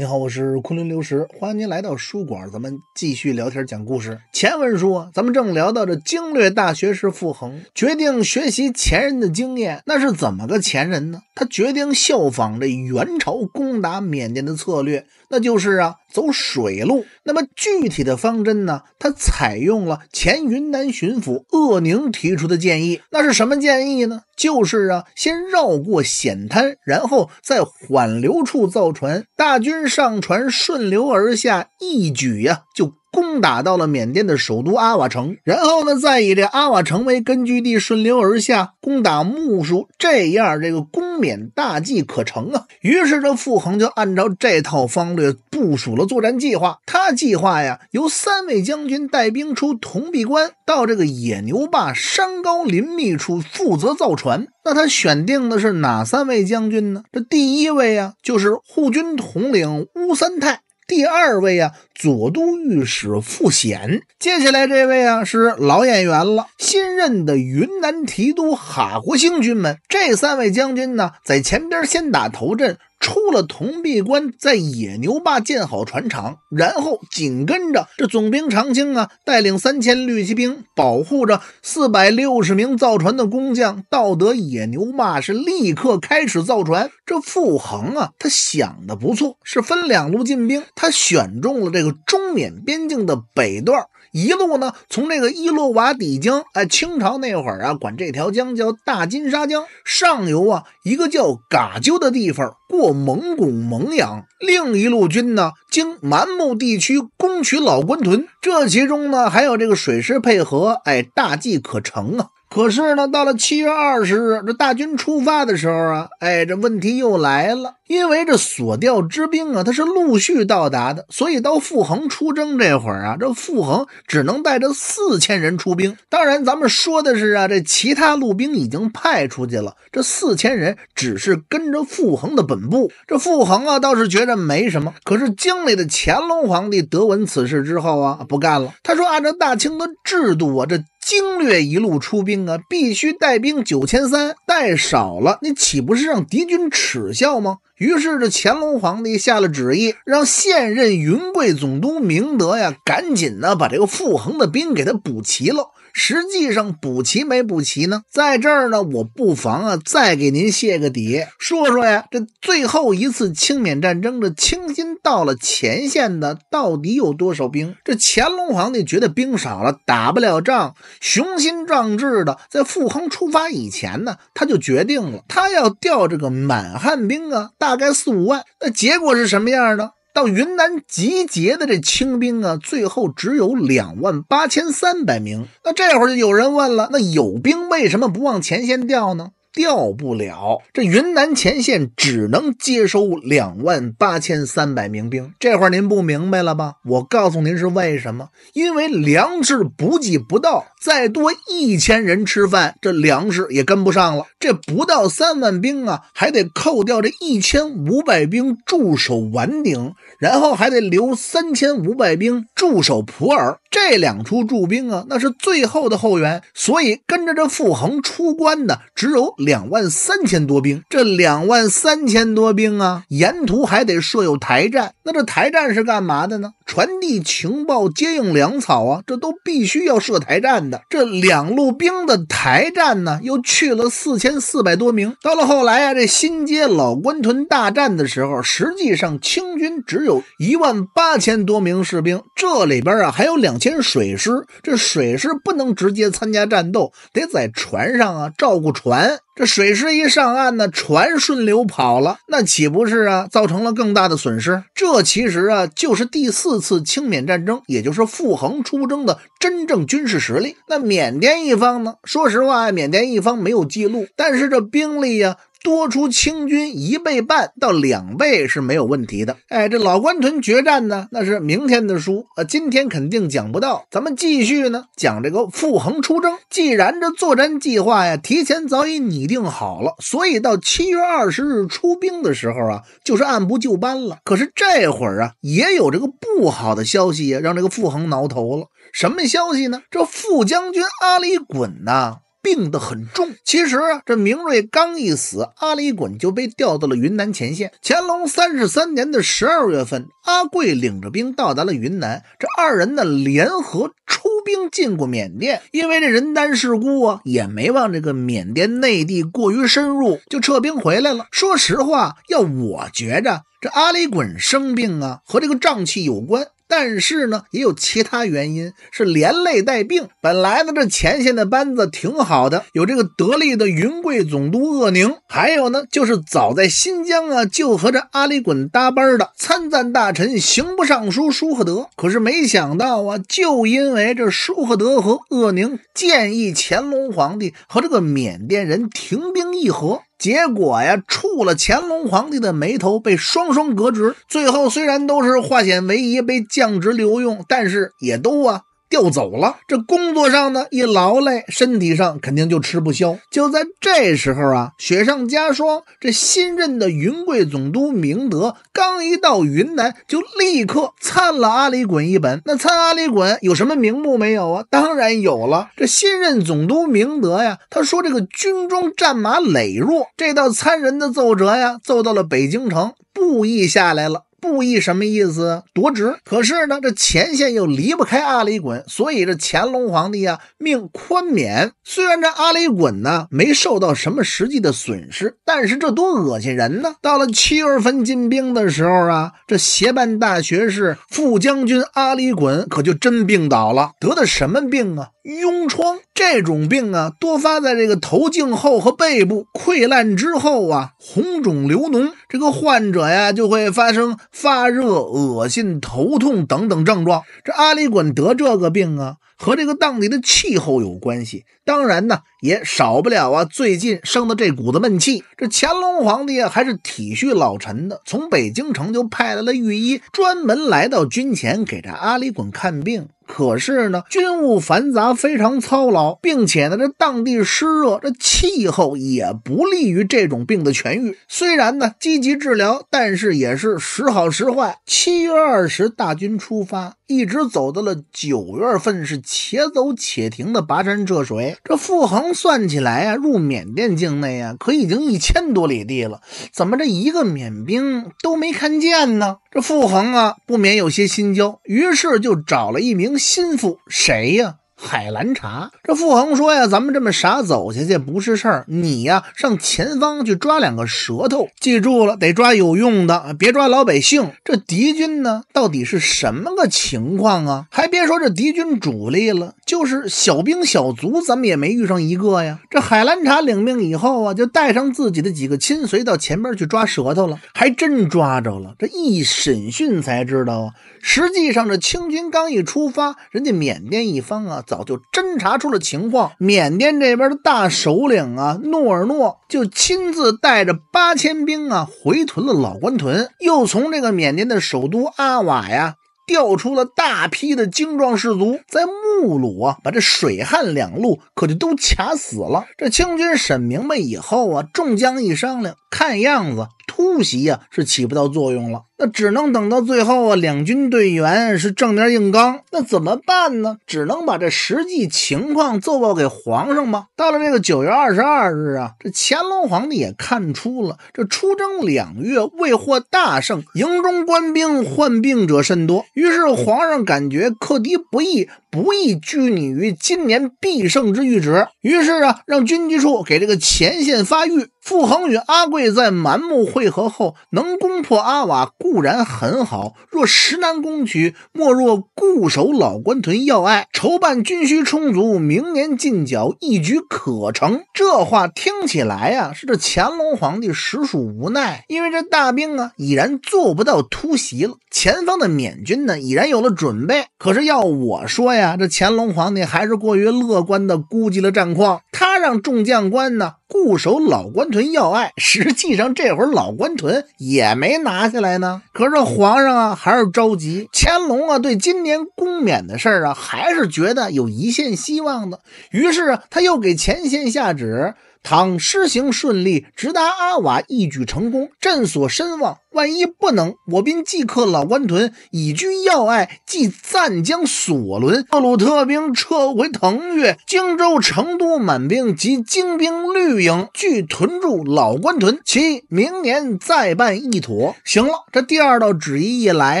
你好，我是昆仑流石，欢迎您来到书馆，咱们继续聊天讲故事。前文书啊，咱们正聊到这经略大学士傅恒决定学习前人的经验，那是怎么个前人呢？他决定效仿这元朝攻打缅甸的策略。那就是啊，走水路。那么具体的方针呢？他采用了前云南巡抚鄂宁提出的建议。那是什么建议呢？就是啊，先绕过险滩，然后在缓流处造船，大军上船，顺流而下，一举呀就。攻打到了缅甸的首都阿瓦城，然后呢，再以这阿瓦城为根据地，顺流而下攻打木梳，这样这个攻缅大计可成啊！于是这傅恒就按照这套方略部署了作战计划。他计划呀，由三位将军带兵出铜壁关，到这个野牛坝山高林密处负责造船。那他选定的是哪三位将军呢？这第一位呀，就是护军统领乌三泰。第二位啊，左都御史傅显。接下来这位啊，是老演员了，新任的云南提督海国兴军门。这三位将军呢，在前边先打头阵。出了铜壁关，在野牛坝建好船厂，然后紧跟着这总兵长卿啊，带领三千绿旗兵，保护着四百六十名造船的工匠，到得野牛坝是立刻开始造船。这傅恒啊，他想的不错，是分两路进兵，他选中了这个中缅边境的北段一路呢，从这个伊洛瓦底江，哎，清朝那会儿啊，管这条江叫大金沙江。上游啊，一个叫嘎鸠的地方过蒙古蒙阳，另一路军呢，经蛮木地区攻取老官屯。这其中呢，还有这个水师配合，哎，大计可成啊。可是呢，到了七月二十日，这大军出发的时候啊，哎，这问题又来了，因为这所调之兵啊，他是陆续到达的，所以到傅恒出征这会儿啊，这傅恒只能带着四千人出兵。当然，咱们说的是啊，这其他陆兵已经派出去了，这四千人只是跟着傅恒的本部。这傅恒啊，倒是觉着没什么。可是京里的乾隆皇帝得闻此事之后啊，不干了，他说：“按照大清的制度啊，这……”经略一路出兵啊，必须带兵九千三，带少了，那岂不是让敌军耻笑吗？于是这乾隆皇帝下了旨意，让现任云贵总督明德呀，赶紧呢把这个傅恒的兵给他补齐了。实际上补齐没补齐呢？在这儿呢，我不妨啊，再给您泄个底，说说呀，这最后一次清缅战争，这清军到了前线的到底有多少兵？这乾隆皇帝觉得兵少了，打不了仗，雄心壮志的，在傅恒出发以前呢，他就决定了，他要调这个满汉兵啊，大概四五万。那结果是什么样呢？到云南集结的这清兵啊，最后只有两万八千三百名。那这会儿就有人问了：那有兵为什么不往前线调呢？调不了，这云南前线只能接收两万八千三百名兵。这儿您不明白了吧？我告诉您是为什么？因为粮食补给不到，再多一千人吃饭，这粮食也跟不上了。这不到三万兵啊，还得扣掉这一千五百兵驻守宛顶，然后还得留三千五百兵驻守普洱。这两处驻兵啊，那是最后的后援。所以跟着这傅恒出关的只有。两万三千多兵，这两万三千多兵啊，沿途还得设有台站，那这台站是干嘛的呢？传递情报、接应粮草啊，这都必须要设台站的。这两路兵的台站呢，又去了四千四百多名。到了后来啊，这新街老官屯大战的时候，实际上清军只有一万八千多名士兵。这里边啊，还有两千水师。这水师不能直接参加战斗，得在船上啊照顾船。这水师一上岸呢，船顺流跑了，那岂不是啊造成了更大的损失？这其实啊，就是第四。次清缅战争，也就是傅恒出征的真正军事实力。那缅甸一方呢？说实话，缅甸一方没有记录，但是这兵力呀。多出清军一倍半到两倍是没有问题的。哎，这老关屯决战呢，那是明天的书啊，今天肯定讲不到。咱们继续呢，讲这个傅恒出征。既然这作战计划呀，提前早已拟定好了，所以到七月二十日出兵的时候啊，就是按部就班了。可是这会儿啊，也有这个不好的消息，呀、让这个傅恒挠头了。什么消息呢？这傅将军阿里衮呐。病得很重。其实啊，这明瑞刚一死，阿里衮就被调到了云南前线。乾隆三十三年的十二月份，阿桂领着兵到达了云南。这二人呢，联合出兵进过缅甸，因为这人单势孤啊，也没往这个缅甸内地过于深入，就撤兵回来了。说实话，要我觉着。这阿里衮生病啊，和这个瘴气有关，但是呢，也有其他原因，是连累带病。本来呢，这前线的班子挺好的，有这个得力的云贵总督鄂宁，还有呢，就是早在新疆啊就和这阿里衮搭班的参赞大臣、刑部尚书舒赫德。可是没想到啊，就因为这舒赫德和鄂宁建议乾隆皇帝和这个缅甸人停兵议和。结果呀，触了乾隆皇帝的眉头，被双双革职。最后虽然都是化险为夷，被降职留用，但是也都啊。调走了，这工作上呢一劳累，身体上肯定就吃不消。就在这时候啊，雪上加霜，这新任的云贵总督明德刚一到云南，就立刻参了阿里衮一本。那参阿里衮有什么名目没有啊？当然有了。这新任总督明德呀，他说这个军中战马羸弱，这道参人的奏折呀，奏到了北京城，布议下来了。布衣什么意思？夺职。可是呢，这前线又离不开阿里衮，所以这乾隆皇帝呀，命宽免。虽然这阿里衮呢没受到什么实际的损失，但是这多恶心人呢！到了七月份进兵的时候啊，这协办大学士、副将军阿里衮可就真病倒了。得的什么病啊？痈疮。这种病啊，多发在这个头颈后和背部，溃烂之后啊，红肿流脓，这个患者呀就会发生。发热、恶心、头痛等等症状，这阿里衮得这个病啊。和这个当地的气候有关系，当然呢也少不了啊最近生的这股子闷气。这乾隆皇帝啊还是体恤老臣的，从北京城就派来了御医，专门来到军前给这阿里衮看病。可是呢军务繁杂，非常操劳，并且呢这当地湿热，这气候也不利于这种病的痊愈。虽然呢积极治疗，但是也是时好时坏。七月二十，大军出发。一直走到了九月份，是且走且停的跋山涉水。这傅恒算起来呀，入缅甸境内啊，可已经一千多里地了。怎么这一个缅兵都没看见呢？这傅恒啊，不免有些心焦，于是就找了一名心腹，谁呀？海蓝茶，这傅恒说呀：“咱们这么傻走下去不是事儿，你呀上前方去抓两个舌头，记住了，得抓有用的，别抓老百姓。这敌军呢，到底是什么个情况啊？还别说，这敌军主力了。”就是小兵小卒，咱们也没遇上一个呀。这海兰察领命以后啊，就带上自己的几个亲随到前边去抓舌头了，还真抓着了。这一审讯才知道啊，实际上这清军刚一出发，人家缅甸一方啊，早就侦查出了情况。缅甸这边的大首领啊，诺尔诺就亲自带着八千兵啊，回屯了老关屯，又从这个缅甸的首都阿瓦呀。调出了大批的精壮士卒，在木鲁啊，把这水旱两路可就都卡死了。这清军审明白以后啊，众将一商量。看样子突袭呀是起不到作用了，那只能等到最后啊，两军队员是正面硬刚，那怎么办呢？只能把这实际情况奏报给皇上吗？到了这个九月二十二日啊，这乾隆皇帝也看出了这出征两月未获大胜，营中官兵患病者甚多，于是皇上感觉克敌不易，不宜拘泥于今年必胜之谕旨，于是啊，让军机处给这个前线发谕。傅恒与阿桂在满目会合后，能攻破阿瓦固然很好。若实难攻取，莫若固守老关屯要隘，筹办军需充足，明年进剿，一举可成。这话听起来呀，是这乾隆皇帝实属无奈，因为这大兵啊已然做不到突袭了。前方的缅军呢，已然有了准备。可是要我说呀，这乾隆皇帝还是过于乐观的估计了战况。他让众将官呢固守老关。屯要爱，实际上这会儿老关屯也没拿下来呢。可是皇上啊还是着急，乾隆啊对今年公免的事儿啊还是觉得有一线希望的，于是他又给前线下旨。倘施行顺利，直达阿瓦，一举成功，朕所深望。万一不能，我兵即克老关屯，以居要隘；即暂将索伦、克鲁特兵撤回腾越、荆州、成都满兵及精兵绿营，俱屯驻老关屯，其明年再办一妥。行了，这第二道旨意一来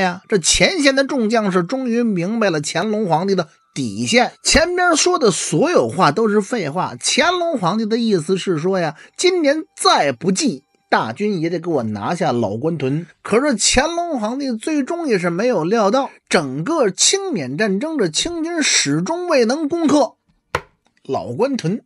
呀，这前线的众将士终于明白了乾隆皇帝的。底线前边说的所有话都是废话。乾隆皇帝的意思是说呀，今年再不济，大军也得给我拿下老关屯。可是乾隆皇帝最终也是没有料到，整个清缅战争，这清军始终未能攻克老关屯。